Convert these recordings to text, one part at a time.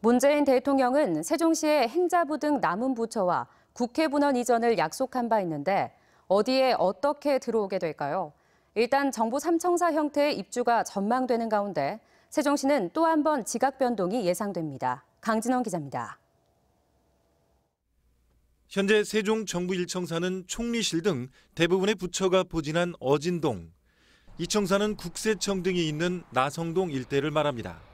문재인 대통령은 세종시의 행자부 등 남은 부처와 국회 분원 이전을 약속한 바 있는데 어디에 어떻게 들어오게 될까요? 일단 정부 3청사 형태의 입주가 전망되는 가운데 세종시는 또 한 번 지각 변동이 예상됩니다. 강진원 기자입니다. 현재 세종 정부 1청사는 총리실 등 대부분의 부처가 보진한 어진동, 2청사는 국세청 등이 있는 나성동 일대를 말합니다.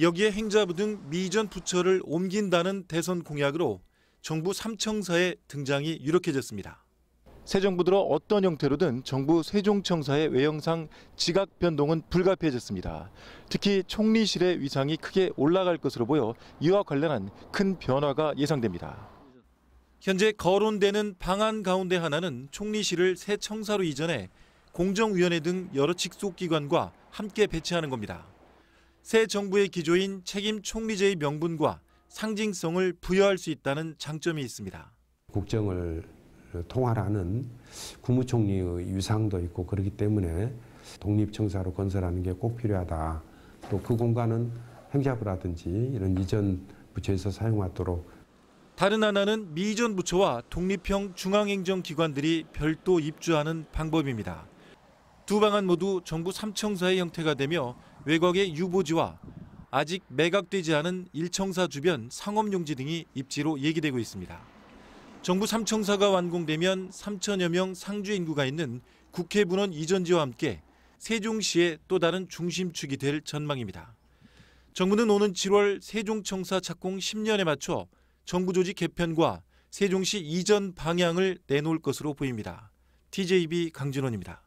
여기에 행자부 등 미전 부처를 옮긴다는 대선 공약으로 정부 3청사의 등장이 유력해졌습니다. 새 정부 들어 어떤 형태로든 정부 세종청사의 외형상 지각 변동은 불가피해졌습니다. 특히 총리실의 위상이 크게 올라갈 것으로 보여 이와 관련한 큰 변화가 예상됩니다. 현재 거론되는 방안 가운데 하나는 총리실을 새 청사로 이전해 공정위원회 등 여러 직속기관과 함께 배치하는 겁니다. 새 정부의 기조인 책임 총리제의 명분과 상징성을 부여할 수 있다는 장점이 있습니다. 국정을 통할하는 국무총리의 유상도 있고 그렇기 때문에 독립청사로 건설하는 게 꼭 필요하다. 또 그 공간은 행자부라든지 이런 이전 부처에서 사용하도록 다른 하나는 미전 부처와 독립형 중앙행정기관들이 별도 입주하는 방법입니다. 두 방안 모두 정부 3청사의 형태가 되며 외곽의 유보지와 아직 매각되지 않은 1청사 주변 상업용지 등이 입지로 얘기되고 있습니다. 정부 3청사가 완공되면 3천여 명 상주 인구가 있는 국회 분원 이전지와 함께 세종시의 또 다른 중심축이 될 전망입니다. 정부는 오는 7월 세종청사 착공 10년에 맞춰 정부 조직 개편과 세종시 이전 방향을 내놓을 것으로 보입니다. TJB 강진원입니다.